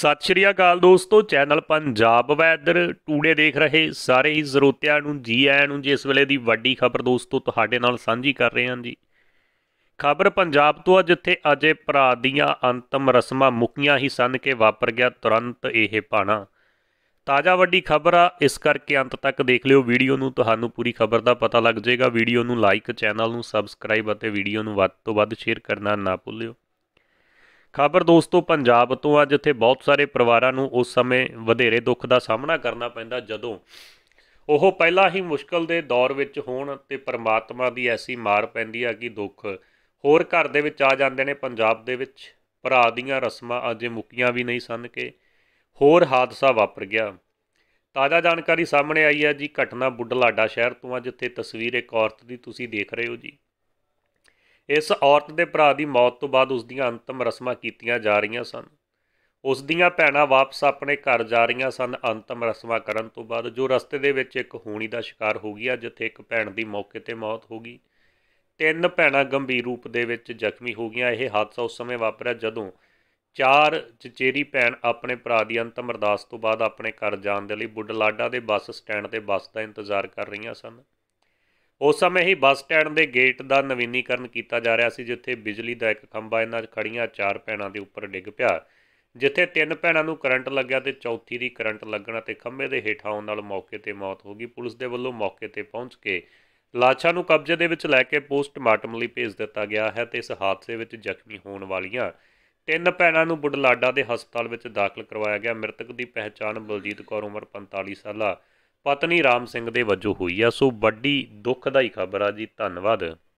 ਸਤਿ ਸ਼੍ਰੀ ਅਕਾਲ ਦੋਸਤੋ channel Punjab weather today ਦੇਖ ਰਹੇ ਸਾਰੇ ਹੀ ਜ਼ਰੂਰਤਿਆਂ ਨੂੰ ਜੀ ਆਇਆਂ ਨੂੰ ਜਿਸ ਵੇਲੇ ਦੀ ਵੱਡੀ ਖਬਰ ਦੋਸਤੋ ਤੁਹਾਡੇ ਨਾਲ ਸਾਂਝੀ ਕਰ ਰਹੇ ਹਾਂ ਜੀ ਖਬਰ ਪੰਜਾਬ ਤੋਂ ਆ ਜਿੱਥੇ ਅਜੇ ਭਰਾ ਦੀਆਂ ਅੰਤਮ ਰਸਮਾਂ ਮੁਕੀਆਂ ਹੀ ਸਨ ਕਿ ਵਾਪਰ ਗਿਆ ਤੁਰੰਤ ਇਹ ਪਾਣਾ ਤਾਜ਼ਾ ਵੱਡੀ ਖਬਰ ਆ ਇਸ ਕਰਕੇ ਅੰਤ ਤੱਕ ਦੇਖ ਲਿਓ ਵੀਡੀਓ ਨੂੰ ਤੁਹਾਨੂੰ ਪੂਰੀ ਖਬਰ ਦਾ ਪਤਾ ਲੱਗ ਜਾਏਗਾ ਵੀਡੀਓ ਨੂੰ ਲਾਈਕ ਚੈਨਲ ਨੂੰ ਸਬਸਕ੍ਰਾਈਬ ਅਤੇ ਵੀਡੀਓ ਨੂੰ ਵੱਧ ਤੋਂ ਵੱਧ ਸ਼ੇਅਰ ਕਰਨਾ ਨਾ ਭੁੱਲਿਓ ਖਬਰ ਦੋਸਤੋ ਪੰਜਾਬ ਤੋਂ ਅੱਜ ਇੱਥੇ ਬਹੁਤ ਸਾਰੇ ਪਰਿਵਾਰਾਂ ਨੂੰ ਉਸ ਸਮੇਂ ਵਧੇਰੇ ਦੁੱਖ ਦਾ ਸਾਹਮਣਾ ਕਰਨਾ ਪੈਂਦਾ ਜਦੋਂ ਉਹ ਪਹਿਲਾਂ ਹੀ ਮੁਸ਼ਕਲ ਦੇ ਦੌਰ ਵਿੱਚ ਹੋਣ ਤੇ ਪਰਮਾਤਮਾ ਦੀ ਐਸੀ ਮਾਰ ਪੈਂਦੀ ਆ ਕਿ ਦੁੱਖ ਹੋਰ ਘਰ ਦੇ ਵਿੱਚ ਆ ਜਾਂਦੇ ਨੇ ਪੰਜਾਬ ਦੇ ਵਿੱਚ ਭਰਾ ਦੀਆਂ ਰਸਮਾਂ ਅਜੇ ਮੁੱਕੀਆਂ ਵੀ ਨਹੀਂ ਸਨ ਕਿ ਹੋਰ ਹਾਦਸਾ ਵਾਪਰ ਗਿਆ ਤਾਜ਼ਾ ਜਾਣਕਾਰੀ ਸਾਹਮਣੇ ਆਈ ਹੈ ਜੀ ਘਟਨਾ ਬੁੱਢਲਾਡਾ ਸ਼ਹਿਰ ਤੋਂ ਆ ਜਿੱਥੇ ਤਸਵੀਰ ਇੱਕ ਔਰਤ ਦੀ ਤੁਸੀਂ ਦੇਖ ਰਹੇ ਹੋ ਜੀ ਇਸ ਔਰਤ ਦੇ ਭਰਾ ਦੀ ਮੌਤ ਤੋਂ ਬਾਅਦ ਉਸ ਦੀਆਂ ਅੰਤਮ ਰਸਮਾਂ ਕੀਤੀਆਂ ਜਾ ਰਹੀਆਂ ਸਨ ਉਸ ਦੀਆਂ ਭੈਣਾਂ ਵਾਪਸ ਆਪਣੇ ਘਰ ਜਾ ਰਹੀਆਂ ਸਨ ਅੰਤਮ ਰਸਮਾਂ ਕਰਨ ਤੋਂ ਬਾਅਦ ਜੋ ਰਸਤੇ ਦੇ ਵਿੱਚ ਇੱਕ ਹੋਣੀ ਦਾ ਸ਼ਿਕਾਰ ਹੋ ਗਿਆ ਜਿੱਥੇ ਇੱਕ ਭੈਣ ਦੀ ਮੌਕੇ ਤੇ ਮੌਤ ਹੋ ਗਈ ਤਿੰਨ ਭੈਣਾਂ ਗੰਭੀਰ ਰੂਪ ਦੇ ਵਿੱਚ ਜ਼ਖਮੀ ਹੋ ਗਈਆਂ ਇਹ ਹਾਦਸਾ ਉਸ ਸਮੇਂ ਵਾਪਰਿਆ ਜਦੋਂ ਚਾਰ ਚਚੇਰੀ ਭੈਣ ਆਪਣੇ ਭਰਾ ਦੀ ਅੰਤਮ ਅਰਦਾਸ ਤੋਂ ਬਾਅਦ ਆਪਣੇ ਘਰ ਜਾਣ ਦੇ ਲਈ ਬੁੱਢਲਾਡਾ ਦੇ ਬੱਸ ਸਟੈਂਡ ਤੇ ਬੱਸ ਦਾ ਇੰਤਜ਼ਾਰ ਕਰ ਰਹੀਆਂ ਸਨ ਉਸ ਸਮੇਂ ਹੀ ਬੱਸ ਸਟੈਂਡ ਦੇ ਗੇਟ ਦਾ ਨਵੀਨੀਕਰਨ ਕੀਤਾ ਜਾ ਰਿਹਾ ਸੀ ਜਿੱਥੇ ਬਿਜਲੀ ਦਾ ਇੱਕ ਖੰਭਾ ਇਹਨਾਂ ਖੜੀਆਂ ਚਾਰ ਪੈਣਾ ਦੇ ਉੱਪਰ ਡਿੱਗ ਪਿਆ ਜਿੱਥੇ ਤਿੰਨ ਪੈਣਾ ਨੂੰ ਕਰੰਟ ਲੱਗਿਆ ਤੇ ਚੌਥੀ ਦੀ ਕਰੰਟ ਲੱਗਣਾ ਤੇ ਖੰਭੇ ਦੇ ਹੇਠਾਂ ਆਉਣ ਨਾਲ ਮੌਕੇ ਤੇ ਮੌਤ ਹੋ ਗਈ ਪੁਲਿਸ ਦੇ ਵੱਲੋਂ ਮੌਕੇ ਤੇ ਪਹੁੰਚ ਕੇ ਲਾਸ਼ਾਂ ਨੂੰ ਕਬਜ਼ੇ ਦੇ ਵਿੱਚ ਲੈ ਕੇ ਪੋਸਟਮਾਰਟਮ ਲਈ ਭੇਜ ਦਿੱਤਾ ਗਿਆ ਹੈ ਤੇ ਇਸ ਹਾਦਸੇ ਵਿੱਚ ਜ਼ਖਮੀ ਹੋਣ ਵਾਲੀਆਂ ਤਿੰਨ ਪੈਣਾ ਨੂੰ ਬੁੱਢਲਾਡਾ ਦੇ ਹਸਪਤਾਲ ਵਿੱਚ ਦਾਖਲ ਕਰਵਾਇਆ ਗਿਆ ਮ੍ਰਿਤਕ ਦੀ ਪਹਿਚਾਣ ਬਲਜੀਤ ਕੌਰ ਉਮਰ 45 ਸਾਲਾ ਪਤਨੀ ਰਾਮ ਸਿੰਘ ਦੇ ਵਜੋਂ ਹੋਈ ਆ ਸੋ ਵੱਡੀ ਦੁੱਖ ਦਾ ਹੀ ਖਬਰ ਆ ਜੀ ਧੰਨਵਾਦ